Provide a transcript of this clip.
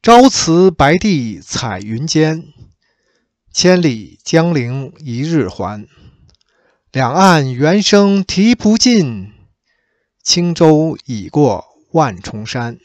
朝辞白帝彩云间，千里江陵一日还。两岸猿声啼不尽，轻舟已过万重山。